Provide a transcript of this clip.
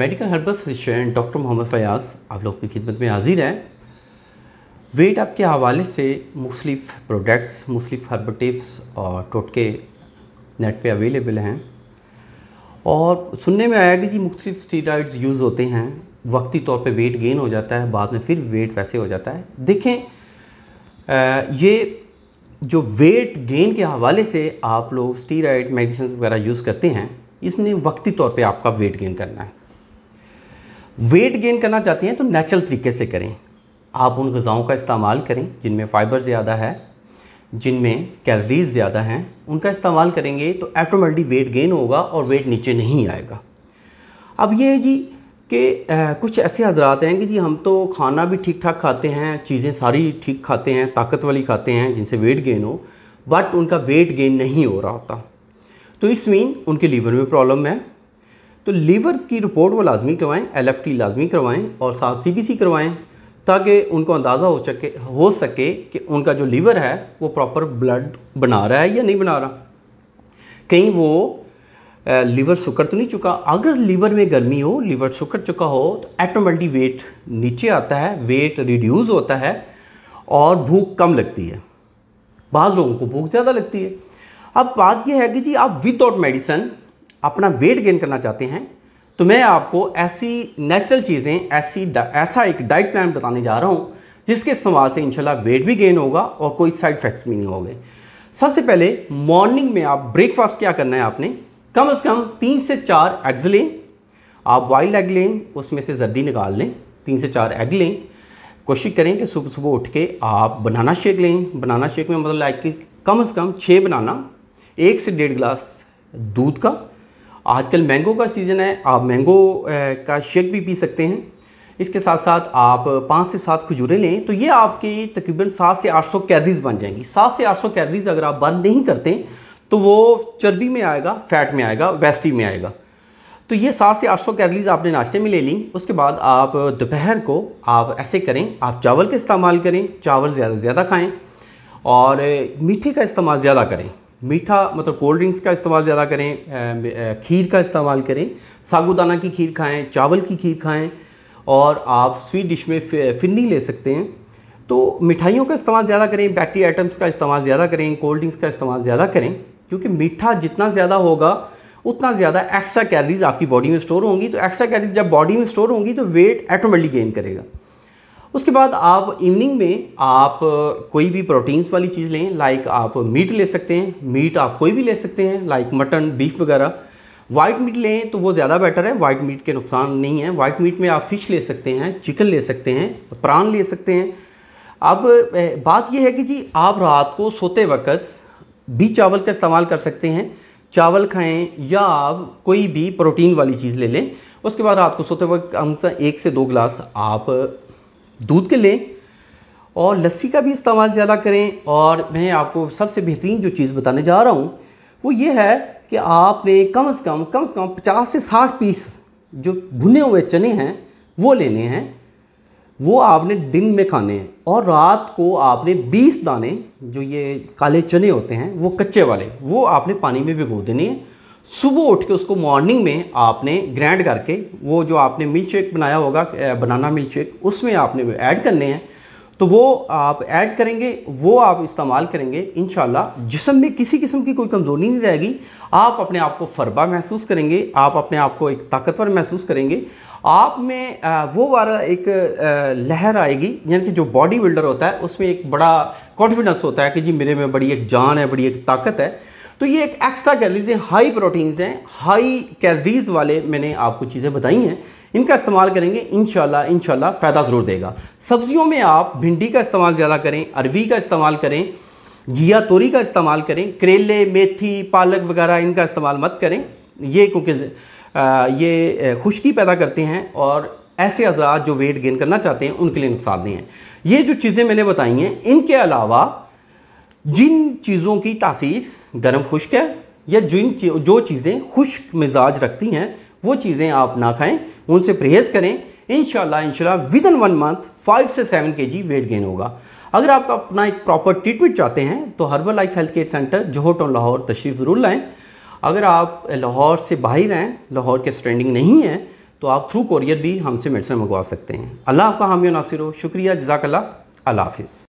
medical herbal physician doctor Mohammad Fayyaz आप लोग की खिदमत में हाजिर है वेट आपके के हवाले से मुख्तफ़ प्रोडक्ट्स मुख्तफ हर्बल टिप्स और टोटके नेट पे अवेलेबल हैं और सुनने में आया कि जी मुख्तफ स्टीराइड्स यूज़ होते हैं वक्ती तौर पे वेट गेन हो जाता है बाद में फिर वेट वैसे हो जाता है देखें आ, ये जो वेट गेन के हवाले से आप लोग स्टीराइड मेडिसिन वगैरह यूज़ करते हैं इसने वक्ती तौर पे आपका वेट गेन करना है वेट गेन करना चाहते हैं तो नेचुरल तरीके से करें आप उन गज़ाओं का इस्तेमाल करें जिनमें फ़ाइबर ज़्यादा है जिनमें कैलरीज ज़्यादा हैं उनका इस्तेमाल करेंगे तो ऐटोमेटिक वेट गेन होगा और वेट नीचे नहीं आएगा अब ये है जी कि कुछ ऐसे हजरात हैं कि जी हम तो खाना भी ठीक ठाक खाते हैं चीज़ें सारी ठीक खाते हैं ताकत वाली खाते हैं जिनसे वेट गेन हो बट उनका वेट गेन नहीं हो रहा होता तो इस मीन उनके लीवर में प्रॉब्लम है तो लीवर की रिपोर्ट वो लाजमी करवाएँ एल एफ टी लाजमी करवाएँ और साथ सी बी सी करवाएँ ताकि उनको अंदाज़ा हो सके हो सके कि उनका जो लीवर है वो प्रॉपर ब्लड बना रहा है या नहीं बना रहा कहीं वो लीवर सुकर तो नहीं चुका अगर लीवर में गर्मी हो लीवर सुकर चुका हो तो ऐटोमेटिक वेट नीचे आता है वेट रिड्यूस होता है और भूख कम लगती है बाज़ लोगों को भूख ज़्यादा लगती है अब बात यह है कि जी आप विदाउट मेडिसन अपना वेट गेन करना चाहते हैं तो मैं आपको ऐसी नेचुरल चीज़ें ऐसी ऐसा एक डाइट प्लान बताने जा रहा हूँ जिसके इस्तेमाल से इंशाल्लाह वेट भी गेन होगा और कोई साइड इफेक्ट भी नहीं होंगे सबसे पहले मॉर्निंग में आप ब्रेकफास्ट क्या करना है आपने कम अज़ कम तीन से चार एग्ज़ लें आप बॉइल्ड एग लें उसमें से जर्दी निकाल लें तीन से चार एग लें कोशिश करें कि सुबह सुबह उठ के आप बनाना शेक लें बनाना शेक में मतलब लाइक कम अज़ कम छः बनाना एक से डेढ़ गिलास दूध का आजकल मैंगो का सीज़न है आप मैंगो का शेक भी पी सकते हैं इसके साथ साथ आप पाँच से सात खजूरें लें तो ये आपकी तकरीबन सात से आठ सौ कैलरीज बन जाएंगी सात से आठ सौ कैलरीज अगर आप बर्न नहीं करते तो वो चर्बी में आएगा फैट में आएगा वेस्टी में आएगा तो ये सात से आठ सौ कैलरीज आपने नाश्ते में ले ली उसके बाद आप दोपहर को आप ऐसे करें आप चावल का इस्तेमाल करें चावल ज़्यादा से ज़्यादा खाएँ और मीठे का इस्तेमाल ज़्यादा करें मीठा मतलब कोल्ड ड्रिंक्स का इस्तेमाल ज़्यादा करें खीर का इस्तेमाल करें सागुदाना की खीर खाएं चावल की खीर खाएं और आप स्वीट डिश में फिन्नी ले सकते हैं तो मिठाइयों का इस्तेमाल ज़्यादा करें बैक्टी आइटम्स का इस्तेमाल ज़्यादा करें कोल्ड ड्रिंक्स का इस्तेमाल ज़्यादा करें क्योंकि मीठा जितना ज़्यादा होगा उतना ज़्यादा एक्स्ट्रा कैलरीज आपकी बॉडी में स्टोर होंगी तो एक्स्ट्रा कैलरीज जब बॉडी में स्टोर होंगी तो वेट ऐटोमेटिकली गेन करेगा उसके बाद आप इवनिंग में आप कोई भी प्रोटीन्स वाली चीज़ लें लाइक आप मीट ले सकते हैं मीट आप कोई भी ले सकते हैं लाइक मटन बीफ वगैरह वाइट मीट लें तो वो ज़्यादा बेटर है वाइट मीट के नुकसान नहीं है वाइट मीट में आप फिश ले सकते हैं चिकन ले सकते हैं प्रान ले सकते हैं अब बात यह है कि जी आप रात को सोते वक्त भी चावल का इस्तेमाल कर सकते हैं चावल खाएं या आप कोई भी प्रोटीन वाली चीज़ ले लें उसके बाद रात को सोते वक्त हम एक से दो गिलास आप दूध के लें और लस्सी का भी इस्तेमाल ज़्यादा करें और मैं आपको सबसे बेहतरीन जो चीज़ बताने जा रहा हूँ वो ये है कि आपने कम से कम कम से कम पचास से साठ पीस जो भुने हुए चने हैं वो लेने हैं वो आपने दिन में खाने हैं और रात को आपने 20 दाने जो ये काले चने होते हैं वो कच्चे वाले वो आपने पानी में भिगो देने हैं सुबह उठ के उसको मॉर्निंग में आपने ग्रैंड करके वो जो आपने मिल्क शेक बनाया होगा बनाना मिल्क शेक उसमें आपने ऐड करने हैं तो वो आप ऐड करेंगे वो आप इस्तेमाल करेंगे इन जिसम में किसी किस्म की कोई कमज़ोरी नहीं रहेगी आप अपने आप को फरबा महसूस करेंगे आप अपने आप को एक ताकतवर महसूस करेंगे आप में वो वाला एक लहर आएगी यानी कि जो बॉडी बिल्डर होता है उसमें एक बड़ा कॉन्फिडेंस होता है कि जी मेरे में बड़ी एक जान है बड़ी एक ताकत है तो ये एक एक्स्ट्रा कैलरीज है हाई प्रोटीन्स हैं हाई कैलरीज वाले मैंने आपको चीज़ें बताई हैं इनका इस्तेमाल करेंगे इन इनशाला फ़ायदा ज़रूर देगा सब्जियों में आप भिंडी का इस्तेमाल ज़्यादा करें अरवी का इस्तेमाल करें घिया तोरी का इस्तेमाल करें करेले मेथी पालक वगैरह इनका इस्तेमाल मत करें ये क्योंकि ये खुश्की पैदा करते हैं और ऐसे हजरात जो वेट गेन करना चाहते हैं उनके लिए नुकसान नहीं है ये जो चीज़ें मैंने बताई हैं इनके अलावा जिन चीज़ों की तासीर गर्म खुश्क है या जिन जो चीज़ें खुश्क मिजाज रखती हैं वो चीज़ें आप ना खाएं उनसे परहेज़ करें इन शाला within one month five से seven K G weight gain होगा अगर आप अपना एक प्रॉपर ट्रीटमेंट चाहते हैं तो herbal life health care centre जोहट और लाहौर तशरीफ़ ज़रूर लाएँ अगर आप लाहौर से बाहर हैं लाहौर के स्टैंडिंग नहीं है तो आप थ्रू कोरियर भी हमसे मेडिसिन मंगवा सकते हैं अल्लाह आपका हामी नासिर हो शुक्रिया जजाकल्ला अल्लाह हाफिज़